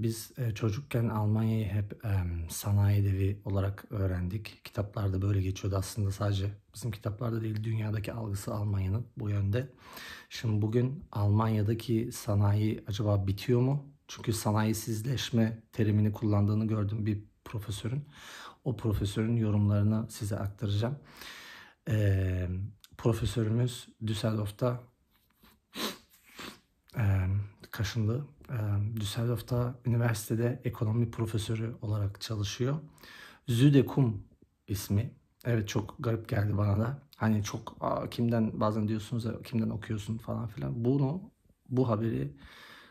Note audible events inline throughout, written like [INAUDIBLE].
Biz e, çocukken Almanya'yı hep e, sanayi devi olarak öğrendik. Kitaplarda böyle geçiyordu aslında sadece bizim kitaplarda değil dünyadaki algısı Almanya'nın bu yönde. Şimdi bugün Almanya'daki sanayi acaba bitiyor mu? Çünkü sanayisizleşme terimini kullandığını gördüm bir profesörün. O profesörün yorumlarını size aktaracağım. E, profesörümüz Düsseldorf'ta e, kaşındı Düsseldorf'ta üniversitede ekonomi profesörü olarak çalışıyor. Züdekum ismi. Evet çok garip geldi bana da. Hani çok aa, kimden bazen diyorsunuz ya kimden okuyorsun falan filan. Bunu bu haberi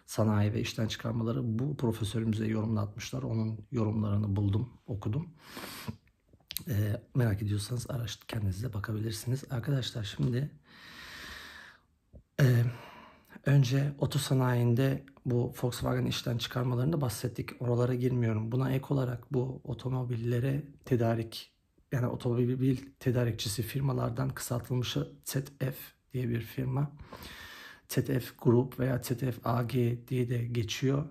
sanayi ve işten çıkarmaları bu profesörümüze yorumlatmışlar. Onun yorumlarını buldum, okudum. E, merak ediyorsanız araştır kendinize bakabilirsiniz. Arkadaşlar şimdi e, Önce oto sanayinde bu Volkswagen işten çıkarmalarını da bahsettik. Oralara girmiyorum. Buna ek olarak bu otomobillere tedarik yani otomobil tedarikçisi firmalardan kısaltılmış ZF diye bir firma. ZF Group veya ZF AG diye de geçiyor.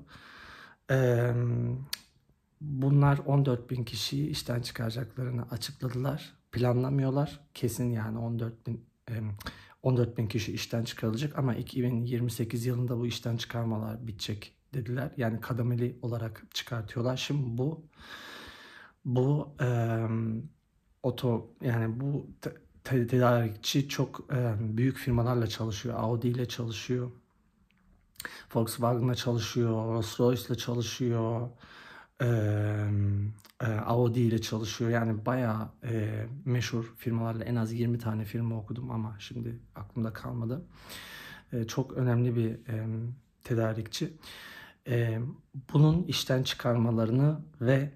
bunlar 14 bin kişiyi işten çıkaracaklarını açıkladılar. Planlamıyorlar. Kesin yani 14 bin 14 bin kişi işten çıkarılacak ama 2028 yılında bu işten çıkarmalar bitecek dediler. Yani kademeli olarak çıkartıyorlar. Şimdi bu bu e, oto yani bu tedarikçi çok e, büyük firmalarla çalışıyor. Audi ile çalışıyor. Volkswagen'la çalışıyor, Rolls Royce'la çalışıyor e, e, Audi ile çalışıyor. Yani bayağı e, meşhur firmalarla en az 20 tane firma okudum ama şimdi aklımda kalmadı. E, çok önemli bir e, tedarikçi. E, bunun işten çıkarmalarını ve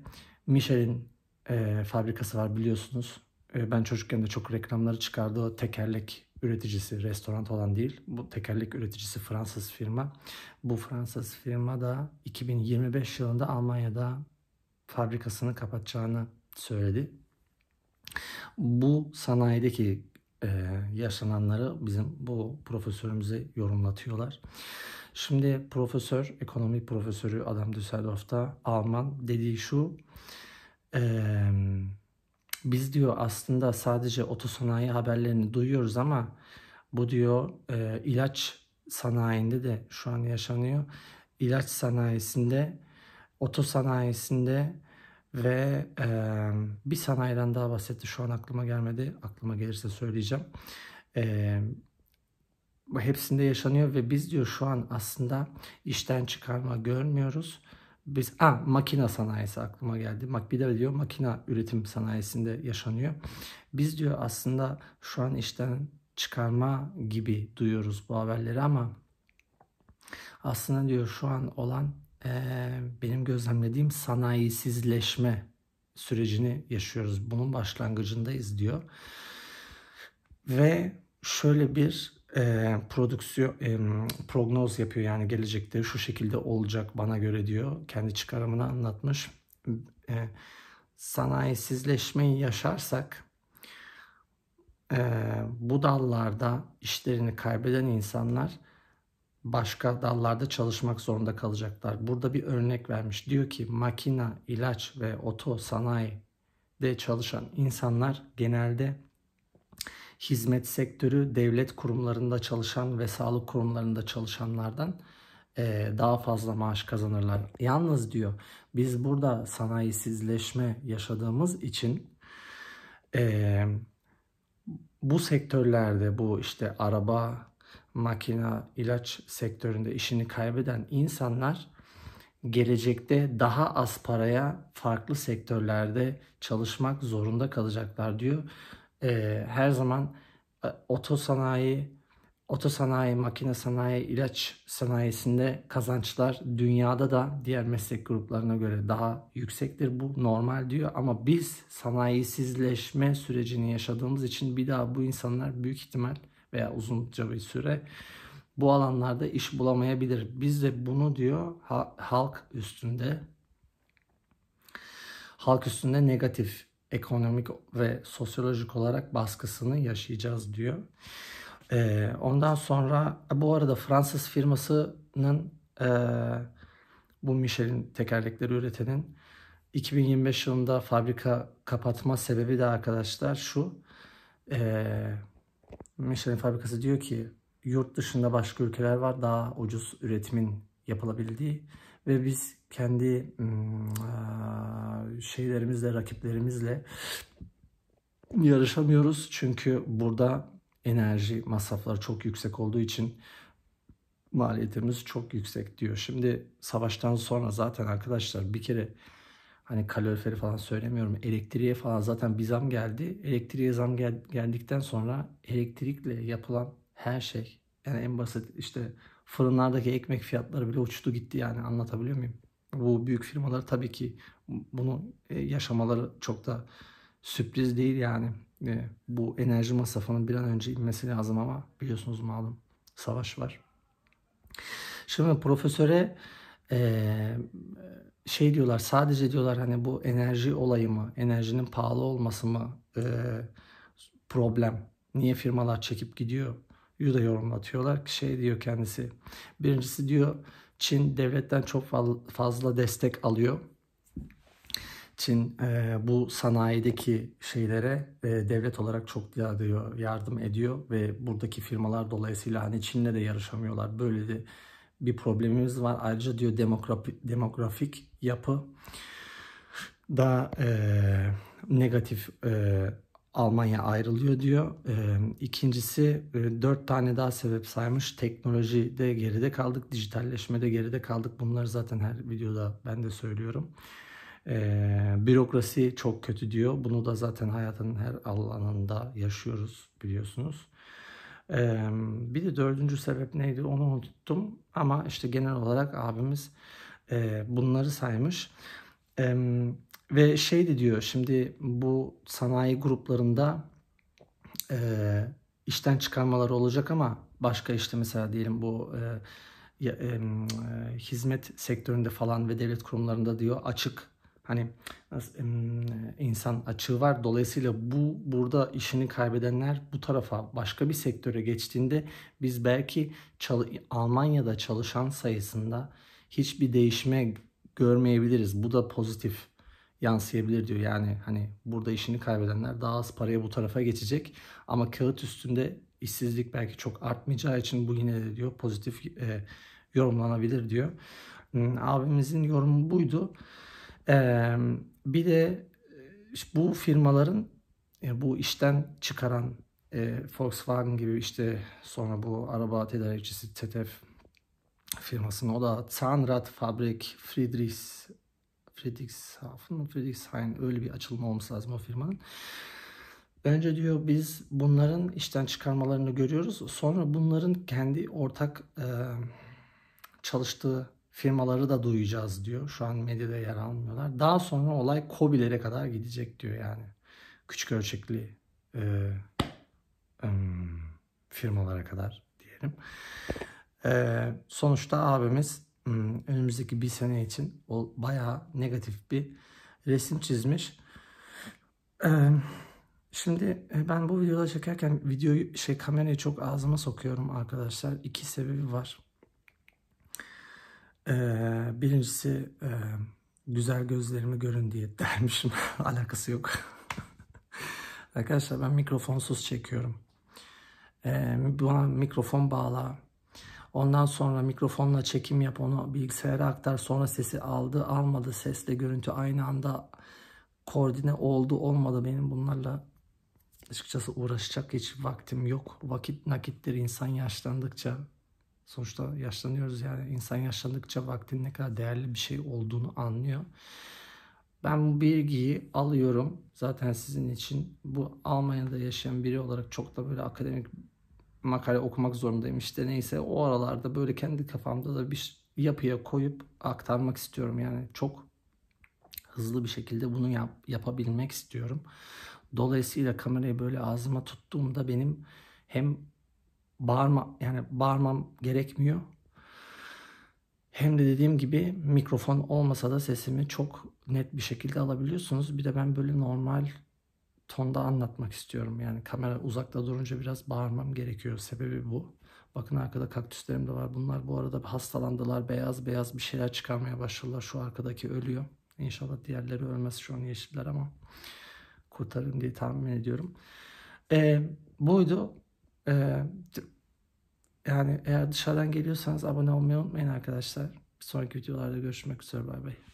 Michelin e, fabrikası var biliyorsunuz. E, ben çocukken de çok reklamları çıkardı tekerlek üreticisi, restoran olan değil. Bu tekerlek üreticisi Fransız firma. Bu Fransız firma da 2025 yılında Almanya'da fabrikasını kapatacağını söyledi. Bu sanayideki e, yaşananları bizim bu profesörümüze yorumlatıyorlar. Şimdi profesör, ekonomi profesörü Adam Düsseldorf'ta Alman dediği şu. Eee biz diyor aslında sadece otosanayi haberlerini duyuyoruz ama bu diyor e, ilaç sanayinde de şu an yaşanıyor. İlaç sanayisinde, oto sanayisinde ve e, bir sanayiden daha bahsetti. Şu an aklıma gelmedi. Aklıma gelirse söyleyeceğim. E, hepsinde yaşanıyor ve biz diyor şu an aslında işten çıkarma görmüyoruz biz ha, makina sanayisi aklıma geldi. bir de diyor makina üretim sanayisinde yaşanıyor. Biz diyor aslında şu an işten çıkarma gibi duyuyoruz bu haberleri ama aslında diyor şu an olan e, benim gözlemlediğim sanayisizleşme sürecini yaşıyoruz. Bunun başlangıcındayız diyor. Ve şöyle bir e, prodüksiyon e, prognoz yapıyor yani gelecekte şu şekilde olacak bana göre diyor. Kendi çıkarımını anlatmış. E, sanayisizleşmeyi yaşarsak e, bu dallarda işlerini kaybeden insanlar başka dallarda çalışmak zorunda kalacaklar. Burada bir örnek vermiş. Diyor ki makina, ilaç ve oto sanayi de çalışan insanlar genelde hizmet sektörü devlet kurumlarında çalışan ve sağlık kurumlarında çalışanlardan e, daha fazla maaş kazanırlar. Yalnız diyor biz burada sanayisizleşme yaşadığımız için e, bu sektörlerde bu işte araba, makina, ilaç sektöründe işini kaybeden insanlar gelecekte daha az paraya farklı sektörlerde çalışmak zorunda kalacaklar diyor e, her zaman e, oto sanayi, oto sanayi, makine sanayi, ilaç sanayisinde kazançlar dünyada da diğer meslek gruplarına göre daha yüksektir. Bu normal diyor ama biz sanayisizleşme sürecini yaşadığımız için bir daha bu insanlar büyük ihtimal veya uzunca bir süre bu alanlarda iş bulamayabilir. Biz de bunu diyor halk üstünde halk üstünde negatif ekonomik ve sosyolojik olarak baskısını yaşayacağız diyor. E, ondan sonra e, bu arada Fransız firmasının e, bu Michelin tekerlekleri üretenin 2025 yılında fabrika kapatma sebebi de arkadaşlar şu. E, Michelin fabrikası diyor ki yurt dışında başka ülkeler var daha ucuz üretimin yapılabildiği ve biz kendi şeylerimizle, rakiplerimizle yarışamıyoruz. Çünkü burada enerji masrafları çok yüksek olduğu için maliyetimiz çok yüksek diyor. Şimdi savaştan sonra zaten arkadaşlar bir kere hani kaloriferi falan söylemiyorum. Elektriğe falan zaten bir zam geldi. Elektriğe zam gel geldikten sonra elektrikle yapılan her şey yani en basit işte fırınlardaki ekmek fiyatları bile uçtu gitti yani anlatabiliyor muyum? bu büyük firmalar tabii ki bunu e, yaşamaları çok da sürpriz değil yani. E, bu enerji masrafının bir an önce inmesi lazım ama biliyorsunuz malum savaş var. Şimdi profesöre e, şey diyorlar sadece diyorlar hani bu enerji olayı mı enerjinin pahalı olması mı problem niye firmalar çekip gidiyor yu da yorumlatıyorlar ki şey diyor kendisi birincisi diyor Çin devletten çok fazla destek alıyor. Çin e, bu sanayideki şeylere e, devlet olarak çok yarıyor, yardım ediyor ve buradaki firmalar dolayısıyla hani Çin'le de yarışamıyorlar. Böyle de bir problemimiz var. Ayrıca diyor demografi, demografik yapı daha e, negatif e, Almanya ayrılıyor diyor. İkincisi e, dört tane daha sebep saymış. Teknolojide geride kaldık, dijitalleşmede geride kaldık. Bunları zaten her videoda ben de söylüyorum. Bürokrasi çok kötü diyor. Bunu da zaten hayatın her alanında yaşıyoruz biliyorsunuz. Bir de dördüncü sebep neydi onu unuttum. Ama işte genel olarak abimiz bunları saymış. Evet ve şey de diyor şimdi bu sanayi gruplarında e, işten çıkarmalar olacak ama başka işte mesela diyelim bu e, e, e, hizmet sektöründe falan ve devlet kurumlarında diyor açık hani e, e, insan açığı var. Dolayısıyla bu burada işini kaybedenler bu tarafa başka bir sektöre geçtiğinde biz belki çal- Almanya'da çalışan sayısında hiçbir değişme görmeyebiliriz. Bu da pozitif yansıyabilir diyor. Yani hani burada işini kaybedenler daha az paraya bu tarafa geçecek ama kağıt üstünde işsizlik belki çok artmayacağı için bu yine de diyor pozitif e, yorumlanabilir diyor. Hmm, abimizin yorumu buydu. E, bir de e, bu firmaların e, bu işten çıkaran e, Volkswagen gibi işte sonra bu araba tedarikçisi TETEF firmasının o da Zahnrad Fabrik, Friedrichs Friedrichshafen, Friedrichshain öyle bir açılma olması lazım o firmanın. Önce diyor biz bunların işten çıkarmalarını görüyoruz. Sonra bunların kendi ortak e, çalıştığı firmaları da duyacağız diyor. Şu an medyada yer almıyorlar. Daha sonra olay COBİ'lere kadar gidecek diyor yani. Küçük ölçekli e, e, firmalara kadar diyelim. E, sonuçta abimiz Hmm, önümüzdeki bir sene için o bayağı negatif bir resim çizmiş. Ee, şimdi e, ben bu videoları çekerken videoyu şey kamerayı çok ağzıma sokuyorum arkadaşlar. İki sebebi var. Ee, birincisi e, güzel gözlerimi görün diye [LAUGHS] dermişim. Alakası yok. [LAUGHS] arkadaşlar ben mikrofonsuz çekiyorum. Ee, Buna mikrofon bağla, Ondan sonra mikrofonla çekim yap onu bilgisayara aktar. Sonra sesi aldı almadı sesle görüntü aynı anda koordine oldu olmadı. Benim bunlarla açıkçası uğraşacak hiç vaktim yok. Vakit nakittir insan yaşlandıkça. Sonuçta yaşlanıyoruz yani insan yaşlandıkça vaktin ne kadar değerli bir şey olduğunu anlıyor. Ben bu bilgiyi alıyorum. Zaten sizin için bu Almanya'da yaşayan biri olarak çok da böyle akademik makale okumak zorundayım işte neyse o aralarda böyle kendi kafamda da bir yapıya koyup aktarmak istiyorum yani çok hızlı bir şekilde bunu yap, yapabilmek istiyorum. Dolayısıyla kamerayı böyle ağzıma tuttuğumda benim hem bağırma yani bağırmam gerekmiyor. Hem de dediğim gibi mikrofon olmasa da sesimi çok net bir şekilde alabiliyorsunuz. Bir de ben böyle normal tonda anlatmak istiyorum. Yani kamera uzakta durunca biraz bağırmam gerekiyor. Sebebi bu. Bakın arkada kaktüslerim de var. Bunlar bu arada hastalandılar. Beyaz beyaz bir şeyler çıkarmaya başladılar. Şu arkadaki ölüyor. İnşallah diğerleri ölmez şu an yeşiller ama kurtarırım diye tahmin ediyorum. Ee, buydu. Ee, yani eğer dışarıdan geliyorsanız abone olmayı unutmayın arkadaşlar. Bir sonraki videolarda görüşmek üzere. Bay bay.